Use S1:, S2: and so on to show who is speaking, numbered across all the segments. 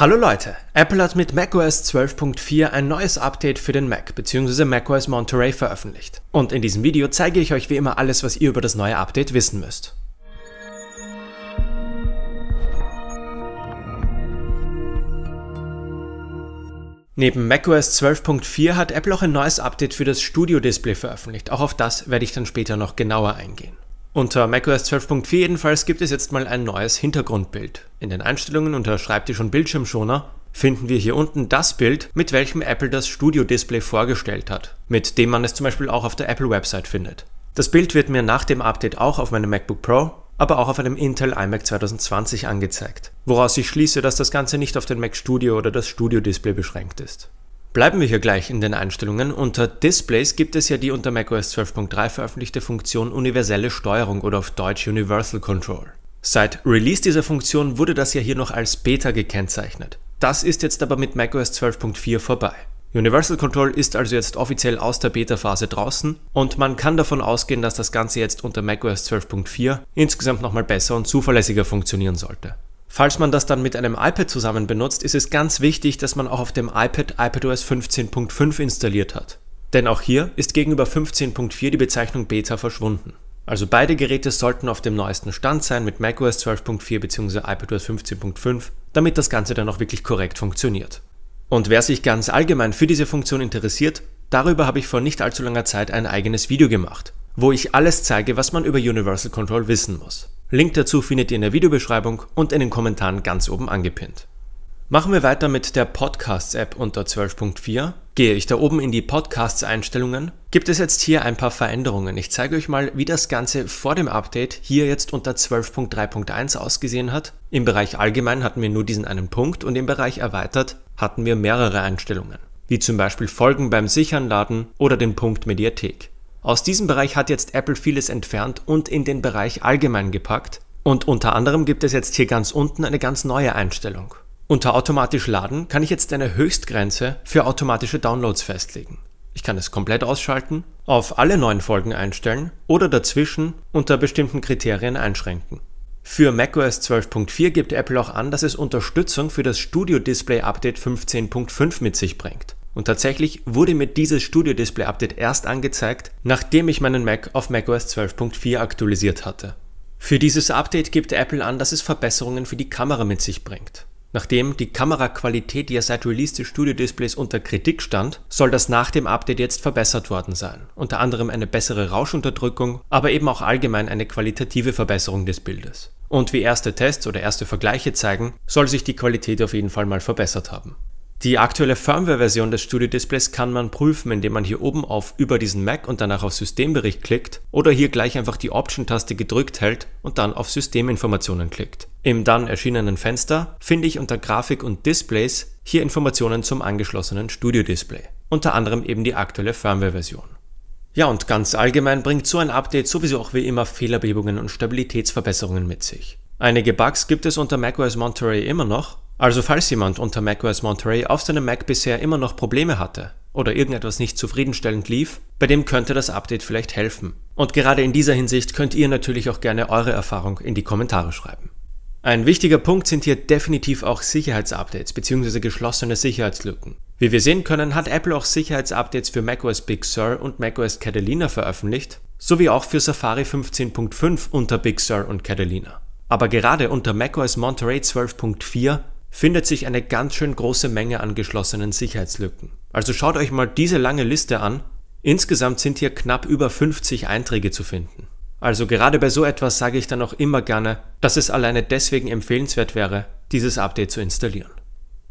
S1: Hallo Leute, Apple hat mit macOS 12.4 ein neues Update für den Mac bzw. macOS Monterey veröffentlicht. Und in diesem Video zeige ich euch wie immer alles, was ihr über das neue Update wissen müsst. Neben macOS 12.4 hat Apple auch ein neues Update für das Studio-Display veröffentlicht, auch auf das werde ich dann später noch genauer eingehen. Unter macOS 12.4 jedenfalls gibt es jetzt mal ein neues Hintergrundbild. In den Einstellungen unter Schreibtisch und Bildschirmschoner finden wir hier unten das Bild, mit welchem Apple das Studio-Display vorgestellt hat, mit dem man es zum Beispiel auch auf der Apple-Website findet. Das Bild wird mir nach dem Update auch auf meinem MacBook Pro, aber auch auf einem Intel iMac 2020 angezeigt, woraus ich schließe, dass das Ganze nicht auf den Mac Studio oder das Studio-Display beschränkt ist. Bleiben wir hier gleich in den Einstellungen. Unter Displays gibt es ja die unter macOS 12.3 veröffentlichte Funktion universelle Steuerung oder auf Deutsch Universal Control. Seit Release dieser Funktion wurde das ja hier noch als Beta gekennzeichnet. Das ist jetzt aber mit macOS 12.4 vorbei. Universal Control ist also jetzt offiziell aus der Beta-Phase draußen und man kann davon ausgehen, dass das Ganze jetzt unter macOS 12.4 insgesamt nochmal besser und zuverlässiger funktionieren sollte. Falls man das dann mit einem iPad zusammen benutzt, ist es ganz wichtig, dass man auch auf dem iPad iPadOS 15.5 installiert hat. Denn auch hier ist gegenüber 15.4 die Bezeichnung Beta verschwunden. Also beide Geräte sollten auf dem neuesten Stand sein mit macOS 12.4 bzw. iPadOS 15.5, damit das Ganze dann auch wirklich korrekt funktioniert. Und wer sich ganz allgemein für diese Funktion interessiert, darüber habe ich vor nicht allzu langer Zeit ein eigenes Video gemacht, wo ich alles zeige, was man über Universal Control wissen muss. Link dazu findet ihr in der Videobeschreibung und in den Kommentaren ganz oben angepinnt. Machen wir weiter mit der Podcasts-App unter 12.4. Gehe ich da oben in die Podcasts-Einstellungen, gibt es jetzt hier ein paar Veränderungen. Ich zeige euch mal, wie das Ganze vor dem Update hier jetzt unter 12.3.1 ausgesehen hat. Im Bereich Allgemein hatten wir nur diesen einen Punkt und im Bereich Erweitert hatten wir mehrere Einstellungen, wie zum Beispiel Folgen beim Sichern laden oder den Punkt Mediathek. Aus diesem Bereich hat jetzt Apple vieles entfernt und in den Bereich allgemein gepackt. Und unter anderem gibt es jetzt hier ganz unten eine ganz neue Einstellung. Unter automatisch laden kann ich jetzt eine Höchstgrenze für automatische Downloads festlegen. Ich kann es komplett ausschalten, auf alle neuen Folgen einstellen oder dazwischen unter bestimmten Kriterien einschränken. Für macOS 12.4 gibt Apple auch an, dass es Unterstützung für das Studio Display Update 15.5 mit sich bringt. Und tatsächlich wurde mir dieses Studio Display Update erst angezeigt, nachdem ich meinen Mac auf macOS 12.4 aktualisiert hatte. Für dieses Update gibt Apple an, dass es Verbesserungen für die Kamera mit sich bringt. Nachdem die Kameraqualität ja seit Release des Studio Displays unter Kritik stand, soll das nach dem Update jetzt verbessert worden sein. Unter anderem eine bessere Rauschunterdrückung, aber eben auch allgemein eine qualitative Verbesserung des Bildes. Und wie erste Tests oder erste Vergleiche zeigen, soll sich die Qualität auf jeden Fall mal verbessert haben. Die aktuelle Firmware-Version des Studio Displays kann man prüfen, indem man hier oben auf über diesen Mac und danach auf Systembericht klickt oder hier gleich einfach die Option-Taste gedrückt hält und dann auf Systeminformationen klickt. Im dann erschienenen Fenster finde ich unter Grafik und Displays hier Informationen zum angeschlossenen Studio Display, unter anderem eben die aktuelle Firmware-Version. Ja, und ganz allgemein bringt so ein Update sowieso auch wie immer Fehlerbehebungen und Stabilitätsverbesserungen mit sich. Einige Bugs gibt es unter macOS Monterey immer noch, also falls jemand unter macOS Monterey auf seinem Mac bisher immer noch Probleme hatte oder irgendetwas nicht zufriedenstellend lief, bei dem könnte das Update vielleicht helfen. Und gerade in dieser Hinsicht könnt ihr natürlich auch gerne eure Erfahrung in die Kommentare schreiben. Ein wichtiger Punkt sind hier definitiv auch Sicherheitsupdates bzw. geschlossene Sicherheitslücken. Wie wir sehen können, hat Apple auch Sicherheitsupdates für macOS Big Sur und macOS Catalina veröffentlicht, sowie auch für Safari 15.5 unter Big Sur und Catalina. Aber gerade unter macOS Monterey 12.4 findet sich eine ganz schön große Menge an geschlossenen Sicherheitslücken. Also schaut euch mal diese lange Liste an. Insgesamt sind hier knapp über 50 Einträge zu finden. Also gerade bei so etwas sage ich dann auch immer gerne, dass es alleine deswegen empfehlenswert wäre, dieses Update zu installieren.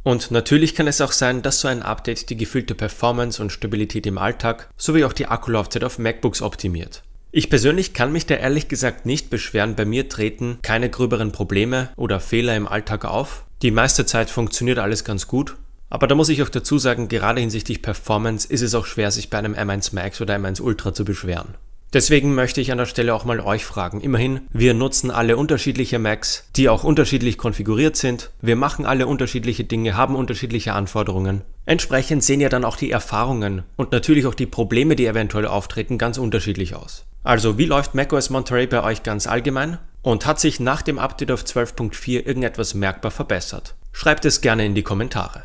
S1: Und natürlich kann es auch sein, dass so ein Update die gefühlte Performance und Stabilität im Alltag sowie auch die Akkulaufzeit auf MacBooks optimiert. Ich persönlich kann mich da ehrlich gesagt nicht beschweren, bei mir treten keine gröberen Probleme oder Fehler im Alltag auf, die meiste Zeit funktioniert alles ganz gut. Aber da muss ich auch dazu sagen, gerade hinsichtlich Performance ist es auch schwer, sich bei einem M1 Max oder M1 Ultra zu beschweren. Deswegen möchte ich an der Stelle auch mal euch fragen. Immerhin, wir nutzen alle unterschiedliche Macs, die auch unterschiedlich konfiguriert sind. Wir machen alle unterschiedliche Dinge, haben unterschiedliche Anforderungen. Entsprechend sehen ja dann auch die Erfahrungen und natürlich auch die Probleme, die eventuell auftreten, ganz unterschiedlich aus. Also wie läuft macOS Monterey bei euch ganz allgemein? Und hat sich nach dem Update auf 12.4 irgendetwas merkbar verbessert? Schreibt es gerne in die Kommentare.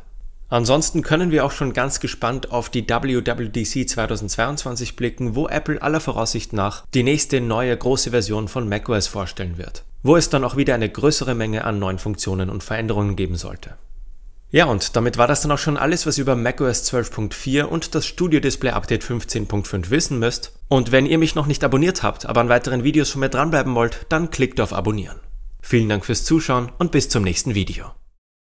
S1: Ansonsten können wir auch schon ganz gespannt auf die WWDC 2022 blicken, wo Apple aller Voraussicht nach die nächste neue große Version von macOS vorstellen wird, wo es dann auch wieder eine größere Menge an neuen Funktionen und Veränderungen geben sollte. Ja, und damit war das dann auch schon alles, was ihr über macOS 12.4 und das Studio Display Update 15.5 wissen müsst. Und wenn ihr mich noch nicht abonniert habt, aber an weiteren Videos von mir dranbleiben wollt, dann klickt auf Abonnieren. Vielen Dank fürs Zuschauen und bis zum nächsten Video.